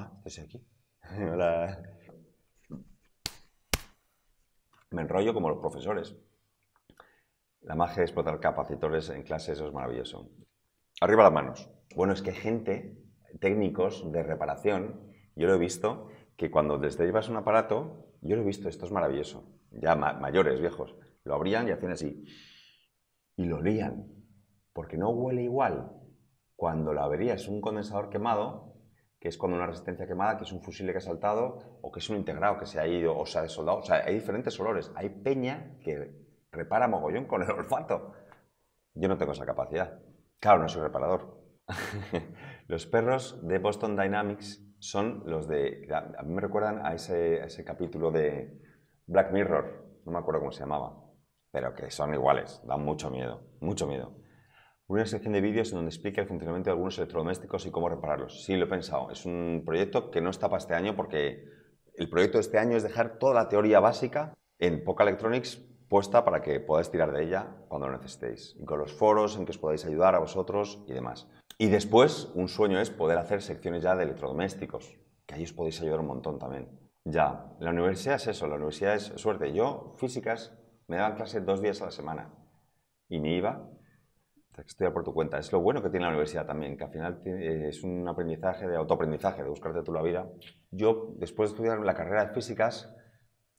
Ah, aquí? Me enrollo como los profesores. La magia de explotar capacitores en clase, eso es maravilloso. Arriba las manos. Bueno, es que gente, técnicos de reparación, yo lo he visto, que cuando llevas un aparato, yo lo he visto, esto es maravilloso. Ya mayores, viejos, lo abrían y hacían así. Y lo olían, porque no huele igual cuando la abrías un condensador quemado que es cuando una resistencia quemada, que es un fusil que ha saltado, o que es un integrado que se ha ido o se ha desoldado. O sea, hay diferentes olores. Hay peña que repara mogollón con el olfato. Yo no tengo esa capacidad. Claro, no soy reparador. los perros de Boston Dynamics son los de... A mí me recuerdan a ese, a ese capítulo de Black Mirror, no me acuerdo cómo se llamaba, pero que son iguales, dan mucho miedo, mucho miedo una sección de vídeos en donde explique el funcionamiento de algunos electrodomésticos y cómo repararlos. Sí, lo he pensado. Es un proyecto que no está para este año porque el proyecto de este año es dejar toda la teoría básica en Poca Electronics puesta para que podáis tirar de ella cuando lo necesitéis. Y con los foros en que os podáis ayudar a vosotros y demás. Y después, un sueño es poder hacer secciones ya de electrodomésticos, que ahí os podéis ayudar un montón también. Ya, la universidad es eso, la universidad es suerte. Yo, físicas, me daban clase dos días a la semana y me iba estudiar por tu cuenta. Es lo bueno que tiene la universidad también, que al final eh, es un aprendizaje de autoaprendizaje, de buscarte tú la vida. Yo, después de estudiar la carrera de físicas,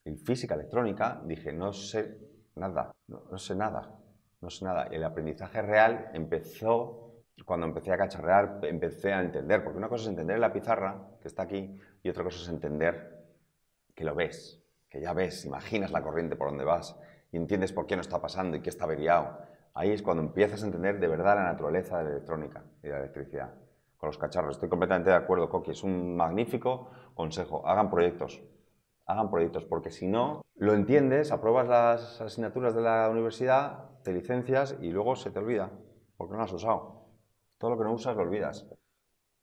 en física electrónica, dije, no sé nada, no, sé nada, no sé nada. Y el aprendizaje real empezó cuando empecé a cacharrear, empecé a entender, porque una cosa es entender la pizarra, que está aquí, y otra cosa es entender que lo ves, que ya ves, imaginas la corriente por donde vas, y entiendes por qué no está pasando y qué está averiado Ahí es cuando empiezas a entender de verdad la naturaleza de la electrónica y de la electricidad. Con los cacharros, estoy completamente de acuerdo, Coqui, es un magnífico consejo. Hagan proyectos, hagan proyectos, porque si no, lo entiendes, apruebas las asignaturas de la universidad, te licencias y luego se te olvida, porque no lo has usado. Todo lo que no usas lo olvidas.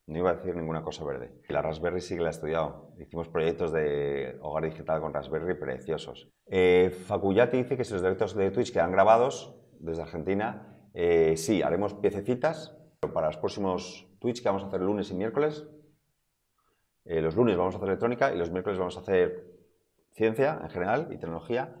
No iba a decir ninguna cosa verde. La Raspberry sí que la he estudiado. Hicimos proyectos de hogar digital con Raspberry preciosos. Eh, Facuyati dice que si los directos de Twitch quedan grabados, desde Argentina. Eh, sí, haremos piececitas para los próximos Twitch que vamos a hacer lunes y miércoles. Eh, los lunes vamos a hacer electrónica y los miércoles vamos a hacer ciencia en general y tecnología.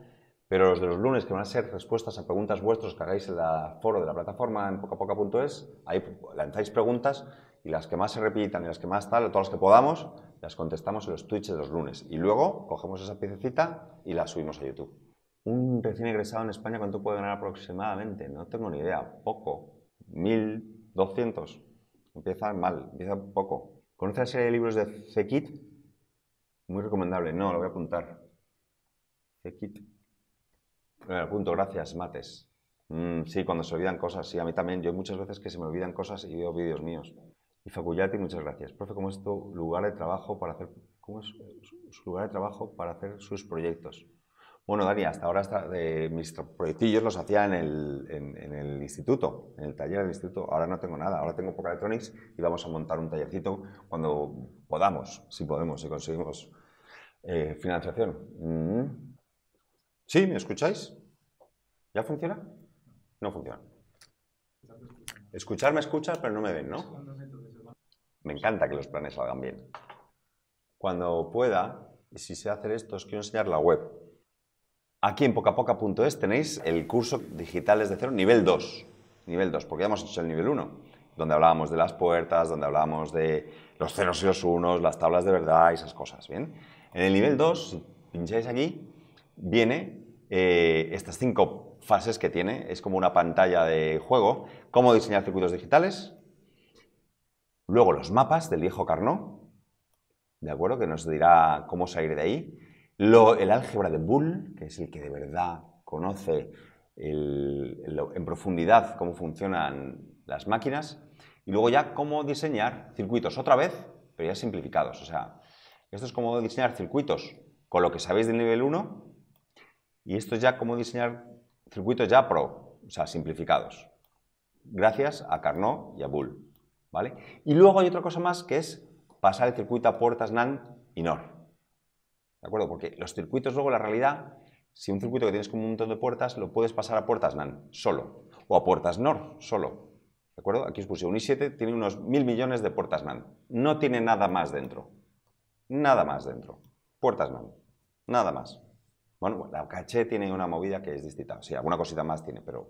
Pero los de los lunes, que van a ser respuestas a preguntas vuestras que hagáis en el foro de la plataforma en pocapoca.es, ahí lanzáis preguntas y las que más se repitan y las que más tal, todas las que podamos, las contestamos en los Twitch de los lunes. Y luego cogemos esa piececita y la subimos a YouTube un recién egresado en España cuánto puede ganar aproximadamente? No tengo ni idea. Poco. 1200. Empieza mal, empieza poco. Conoce la serie de libros de Zekit? Muy recomendable. No, lo voy a apuntar. Zekit. Bueno, eh, apunto. Gracias, mates. Mm, sí, cuando se olvidan cosas. Sí, a mí también. Yo muchas veces que se me olvidan cosas y veo vídeos míos. Y Facullati, muchas gracias. Profe, ¿cómo es tu lugar de trabajo para hacer... ¿Cómo es su lugar de trabajo para hacer sus proyectos? Bueno, Dani, hasta ahora eh, mis proyectillos los hacía en el, instituto, en el taller del instituto. Ahora no tengo nada, ahora tengo Poca Electronics y vamos a montar un tallercito cuando podamos, si podemos, si conseguimos eh, financiación. Mm. ¿Sí? ¿Me escucháis? ¿Ya funciona? No funciona. Escuchar me escuchas, pero no me ven, ¿no? Me encanta que los planes salgan bien. Cuando pueda, y si sé hacer esto, os quiero enseñar la web Aquí en pocapoca.es tenéis el curso digitales de cero, nivel 2. Nivel 2, porque ya hemos hecho el nivel 1, donde hablábamos de las puertas, donde hablábamos de los ceros y los unos, las tablas de verdad y esas cosas. ¿bien? En el nivel 2, si pincháis aquí, viene eh, estas cinco fases que tiene. Es como una pantalla de juego. Cómo diseñar circuitos digitales. Luego los mapas del viejo Carnot, ¿de acuerdo? Que nos dirá cómo salir de ahí el álgebra de Bull, que es el que de verdad conoce en profundidad cómo funcionan las máquinas, y luego ya cómo diseñar circuitos, otra vez, pero ya simplificados. O sea, esto es como diseñar circuitos con lo que sabéis del nivel 1, y esto es ya cómo diseñar circuitos ya pro, o sea, simplificados. Gracias a Carnot y a Bull. ¿vale? Y luego hay otra cosa más que es pasar el circuito a puertas NAND y NOR. ¿De acuerdo? Porque los circuitos, luego, la realidad, si un circuito que tienes como un montón de puertas, lo puedes pasar a puertas NAN, solo, o a puertas NOR solo. ¿De acuerdo? Aquí os puse un i7, tiene unos mil millones de puertas NAN. No tiene nada más dentro. Nada más dentro. Puertas NAN. Nada más. Bueno, la caché tiene una movida que es distinta. O sea, alguna cosita más tiene, pero,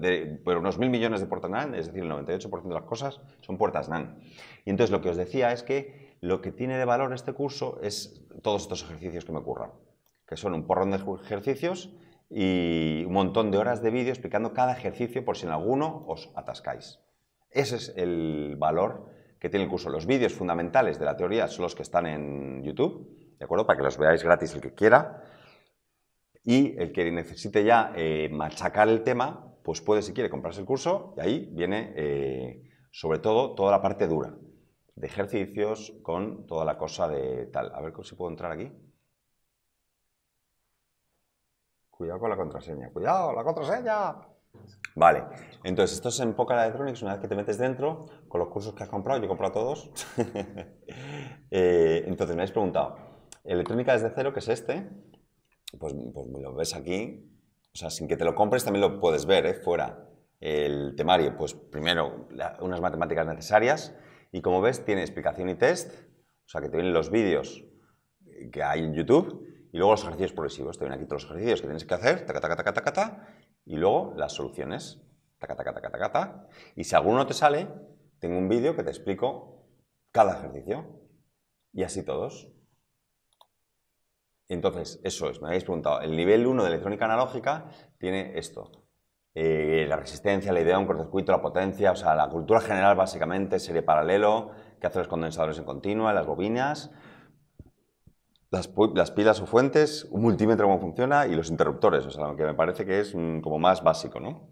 pero unos mil millones de puertas NAN, es decir, el 98% de las cosas son puertas NAN. Y entonces lo que os decía es que lo que tiene de valor este curso es todos estos ejercicios que me ocurran, que son un porrón de ejercicios y un montón de horas de vídeo explicando cada ejercicio por si en alguno os atascáis. Ese es el valor que tiene el curso. Los vídeos fundamentales de la teoría son los que están en YouTube, ¿de acuerdo? Para que los veáis gratis el que quiera. Y el que necesite ya eh, machacar el tema, pues puede, si quiere, comprarse el curso y ahí viene, eh, sobre todo, toda la parte dura de ejercicios con toda la cosa de tal. A ver si puedo entrar aquí. Cuidado con la contraseña, cuidado, la contraseña. Vale, entonces esto es en poca Electronics, una vez que te metes dentro, con los cursos que has comprado, yo he comprado todos. Eh, entonces me habéis preguntado, electrónica desde cero, que es este, pues, pues, me lo ves aquí, o sea, sin que te lo compres también lo puedes ver, ¿eh? fuera. El temario, pues primero unas matemáticas necesarias, y como ves, tiene explicación y test, o sea que te vienen los vídeos que hay en YouTube y luego los ejercicios progresivos. Te vienen aquí todos los ejercicios que tienes que hacer, y luego las soluciones, Y si alguno no te sale, tengo un vídeo que te explico cada ejercicio y así todos. Entonces, eso es, me habéis preguntado, el nivel 1 de electrónica analógica tiene esto, eh, la resistencia, la idea, un cortocircuito, la potencia, o sea, la cultura general básicamente, serie paralelo, que hace los condensadores en continua, las bobinas, las, las, pilas o fuentes, un multímetro cómo funciona y los interruptores, o sea, que me parece que es como más básico, ¿no?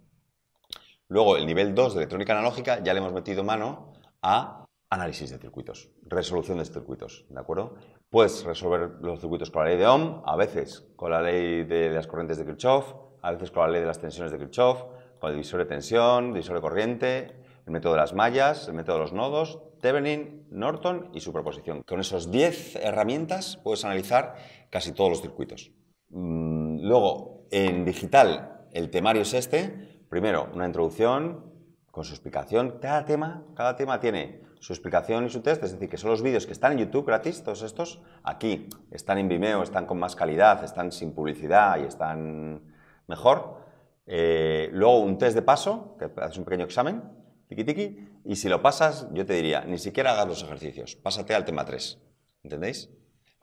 Luego, el nivel 2 de electrónica analógica ya le hemos metido mano a análisis de circuitos, resolución de circuitos, ¿de acuerdo? Puedes resolver los circuitos con la ley de Ohm, a veces con la ley de las corrientes de Kirchhoff, a veces con la ley de las tensiones de Kirchhoff, con el divisor de tensión, divisor de corriente, el método de las mallas, el método de los nodos, Thevenin, Norton y su proposición. Con esos 10 herramientas puedes analizar casi todos los circuitos. Mm, luego, en digital, el temario es este. Primero, una introducción con su explicación. Cada tema, cada tema tiene su explicación y su test, es decir, que son los vídeos que están en YouTube gratis, todos estos, aquí, están en Vimeo, están con más calidad, están sin publicidad y están mejor. Eh, luego un test de paso, que haces un pequeño examen, tiki tiki, y si lo pasas, yo te diría, ni siquiera hagas los ejercicios, pásate al tema 3. ¿Entendéis?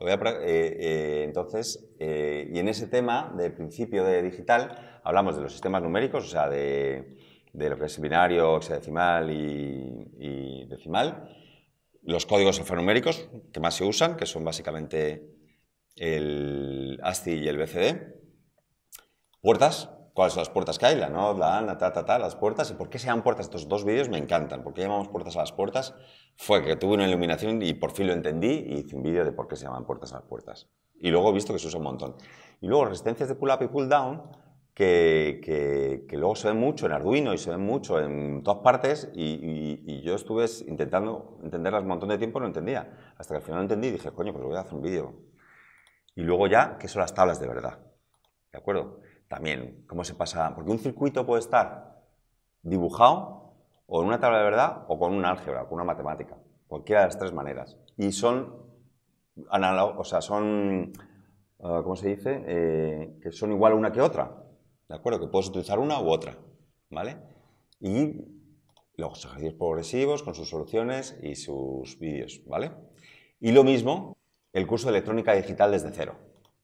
Eh, eh, entonces, y en ese tema del principio de digital, hablamos de los sistemas numéricos, o sea, de, lo que es binario, hexadecimal y, y decimal, los códigos alfanuméricos que más se usan, que son básicamente el ASCII y el BCD, Puertas, cuáles son las puertas que hay, la no, la la ta, ta, ta, las puertas, y por qué se llaman puertas. Estos dos vídeos me encantan. ¿Por qué llamamos puertas a las puertas? Fue que tuve una iluminación y por fin lo entendí y hice un vídeo de por qué se llaman puertas a las puertas. Y luego he visto que se usa un montón. Y luego resistencias de pull-up y pull-down, que, que, luego se ven mucho en Arduino y se ven mucho en todas partes, y, yo estuve intentando entenderlas un montón de tiempo, no entendía. Hasta que al final lo entendí y dije, coño, pues voy a hacer un vídeo. Y luego ya, que son las tablas de verdad. ¿De acuerdo? También, cómo se pasa, porque un circuito puede estar dibujado o en una tabla de verdad o con un álgebra, con una matemática, cualquiera de las tres maneras. Y son, o sea, son, eh, ¿cómo se dice? Eh, que son igual una que otra, ¿de acuerdo? Que puedes utilizar una u otra, ¿vale? Y los ejercicios progresivos con sus soluciones y sus vídeos, ¿vale? Y lo mismo, el curso de electrónica digital desde cero.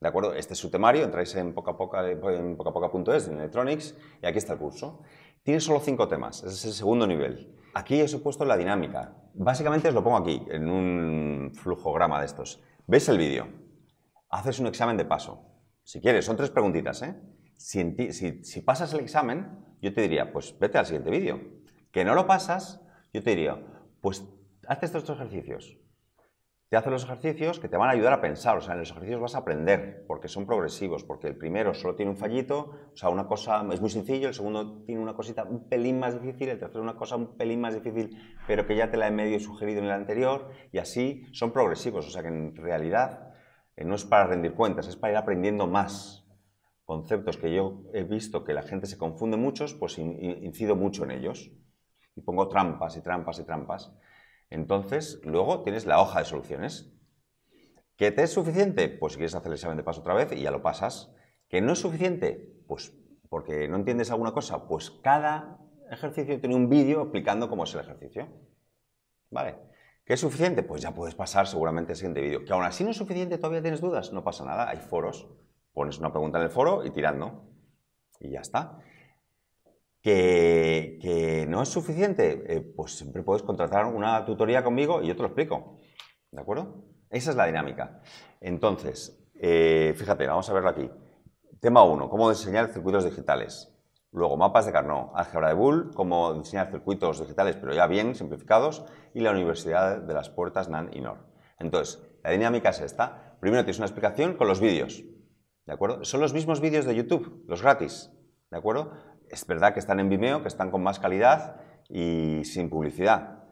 ¿De acuerdo? Este es su temario, entráis en pocapoca.es, eh, pues, en, en Electronics, y aquí está el curso. Tiene solo cinco temas, ese es el segundo nivel. Aquí os he puesto la dinámica. Básicamente os lo pongo aquí, en un flujograma de estos. ¿Veis el vídeo? Haces un examen de paso. Si quieres, son tres preguntitas, ¿eh? Si, pasas el examen, yo te diría, pues vete al siguiente vídeo. Que no lo pasas, yo te diría, pues haz estos ejercicios te hace los ejercicios que te van a ayudar a pensar, o sea, en los ejercicios vas a aprender, porque son progresivos, porque el primero solo tiene un fallito, o sea, una cosa es muy sencillo, el segundo tiene una cosita un pelín más difícil, el tercero una cosa un pelín más difícil, pero que ya te la he medio sugerido en el anterior, y así son progresivos, o sea, que en realidad eh, no es para rendir cuentas, es para ir aprendiendo más conceptos que yo he visto que la gente se confunde muchos, pues incido mucho en ellos, y pongo trampas y trampas y trampas. Entonces, luego tienes la hoja de soluciones. ¿Que te es suficiente? Pues si quieres hacer el examen de paso otra vez y ya lo pasas. ¿Que no es suficiente? Pues porque no entiendes alguna cosa. Pues cada ejercicio tiene un vídeo explicando cómo es el ejercicio. ¿Vale? ¿Que es suficiente? Pues ya puedes pasar seguramente el siguiente vídeo. ¿Que aún así no es suficiente? ¿Todavía tienes dudas? No pasa nada, hay foros. Pones una pregunta en el foro y tirando. Y ya está que, no es suficiente, eh, pues siempre puedes contratar una tutoría conmigo y yo te lo explico. ¿De acuerdo? Esa es la dinámica. Entonces, eh, fíjate, vamos a verlo aquí. Tema 1, cómo diseñar circuitos digitales. Luego, mapas de Carnot, álgebra de Bull, cómo diseñar circuitos digitales, pero ya bien simplificados, y la Universidad de las Puertas, NAN y NOR. Entonces, la dinámica es esta. Primero tienes una explicación con los vídeos, ¿de acuerdo? Son los mismos vídeos de YouTube, los gratis, ¿de acuerdo? es verdad que están en Vimeo, que están con más calidad y sin publicidad.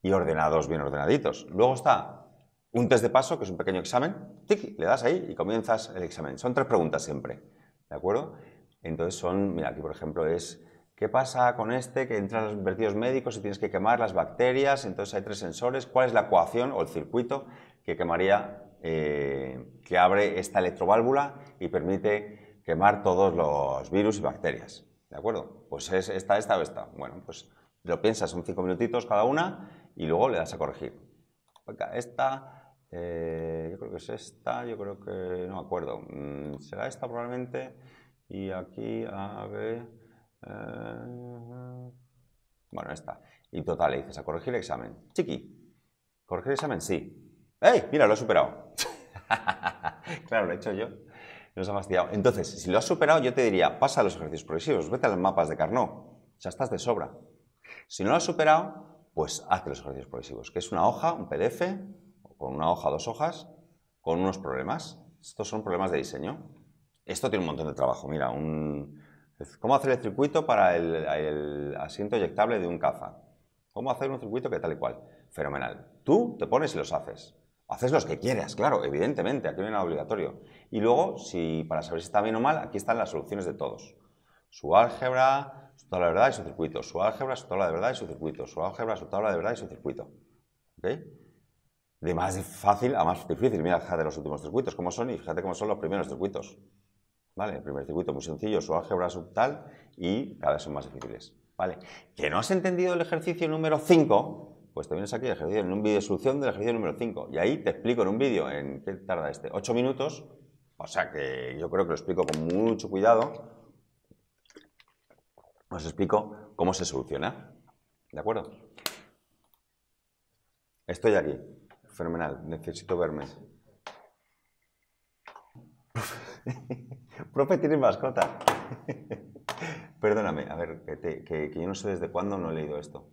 Y ordenados, bien ordenaditos. Luego está un test de paso, que es un pequeño examen. Tiki, le das ahí y comienzas el examen. Son tres preguntas siempre. ¿De acuerdo? Entonces son, mira, aquí por ejemplo es, ¿qué pasa con este que entran los vertidos médicos y tienes que quemar las bacterias? Entonces hay tres sensores. ¿Cuál es la ecuación o el circuito que quemaría, eh, que abre esta electroválvula y permite quemar todos los virus y bacterias. ¿De acuerdo? Pues es esta, esta o esta. Bueno, pues lo piensas, son cinco minutitos cada una y luego le das a corregir. Esta, eh, yo creo que es esta, yo creo que no me acuerdo. Mm, será esta probablemente. Y aquí, A, ver. Eh, bueno, esta. Y total, le dices a corregir el examen. Chiqui, ¿corregir el examen? Sí. ¡Ey! Mira, lo he superado. claro, lo he hecho yo ha fastidiado. Entonces, si lo has superado, yo te diría, pasa a los ejercicios progresivos, vete a los mapas de Carnot, ya estás de sobra. Si no lo has superado, pues haz los ejercicios progresivos, que es una hoja, un PDF, con una hoja, dos hojas, con unos problemas. Estos son problemas de diseño. Esto tiene un montón de trabajo. Mira, ¿cómo hacer el circuito para el, el asiento eyectable de un caza? ¿Cómo hacer un circuito que tal y cual? Fenomenal. Tú te pones y los haces. Haces los que quieras, claro, evidentemente, aquí no hay nada obligatorio. Y luego, si para saber si está bien o mal, aquí están las soluciones de todos. Su álgebra, su tabla de verdad y su circuito. Su álgebra, su tabla de verdad y su circuito. Su álgebra, su tabla de verdad y su circuito. ¿Ok? De más fácil a más difícil. Mira, fíjate los últimos circuitos cómo son y fíjate cómo son los primeros circuitos. ¿Vale? El primer circuito muy sencillo, su álgebra, su tal, y cada vez son más difíciles. ¿Vale? ¿Que no has entendido el ejercicio número 5? pues te vienes aquí, ejercicio, en un vídeo de solución del ejercicio número 5. Y ahí te explico en un vídeo, en qué tarda este, 8 minutos. O sea que yo creo que lo explico con mucho cuidado. Os explico cómo se soluciona. ¿De acuerdo? Estoy aquí. Fenomenal. Necesito verme. Profe, tienes mascota. Perdóname, a ver, que, que yo no sé desde cuándo no he leído esto.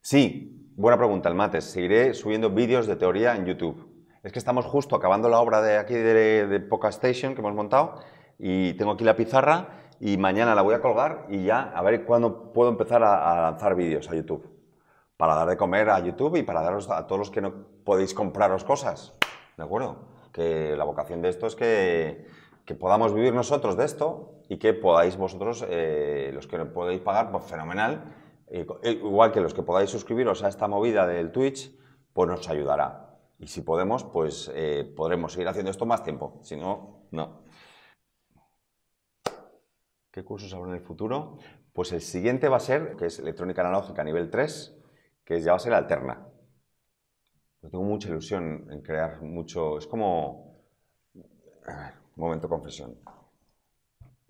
Sí, Buena pregunta, el mates. Seguiré subiendo vídeos de teoría en YouTube. Es que estamos justo acabando la obra de aquí de, Poca Station que hemos montado y tengo aquí la pizarra y mañana la voy a colgar y ya a ver cuándo puedo empezar a, lanzar vídeos a YouTube. Para dar de comer a YouTube y para daros a todos los que no podéis compraros cosas. ¿De acuerdo? Que la vocación de esto es que, podamos vivir nosotros de esto y que podáis vosotros, eh, los que no podéis pagar, pues fenomenal eh, eh, igual que los que podáis suscribiros a esta movida del Twitch, pues nos ayudará. Y si podemos, pues eh, podremos seguir haciendo esto más tiempo. Si no, no. ¿Qué cursos habrá en el futuro? Pues el siguiente va a ser, que es electrónica analógica nivel 3, que ya va a ser alterna. Yo tengo mucha ilusión en crear mucho... Es como... A ver, un momento confesión.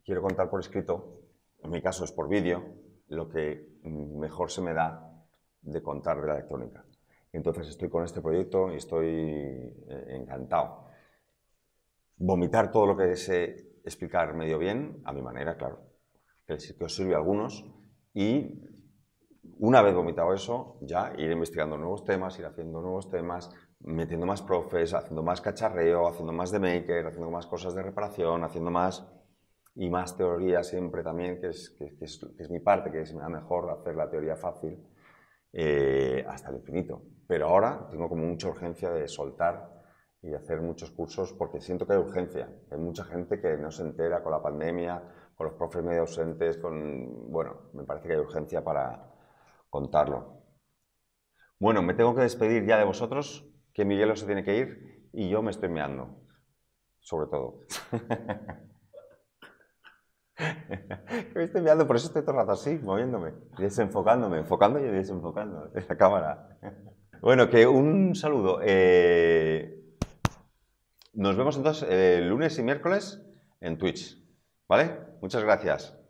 Quiero contar por escrito, en mi caso es por vídeo, lo que mejor se me da de contar de la electrónica. Entonces estoy con este proyecto y estoy eh, encantado. Vomitar todo lo que sé explicar medio bien, a mi manera, claro, que os sirve a algunos, y una vez vomitado eso, ya ir investigando nuevos temas, ir haciendo nuevos temas, metiendo más profes, haciendo más cacharreo, haciendo más de maker, haciendo más cosas de reparación, haciendo más y más teoría siempre también, que es, que, es, es, mi parte, que es me da mejor hacer la teoría fácil eh, hasta el infinito. Pero ahora tengo como mucha urgencia de soltar y hacer muchos cursos porque siento que hay urgencia. Hay mucha gente que no se entera con la pandemia, con los profes medio ausentes, con... Bueno, me parece que hay urgencia para contarlo. Bueno, me tengo que despedir ya de vosotros, que no se tiene que ir y yo me estoy meando, sobre todo. me estoy mirando, por eso estoy todo el rato así, moviéndome, desenfocándome, enfocando y desenfocando la cámara. Bueno, que un saludo. Eh, nos vemos entonces eh, lunes y miércoles en Twitch. ¿Vale? Muchas gracias.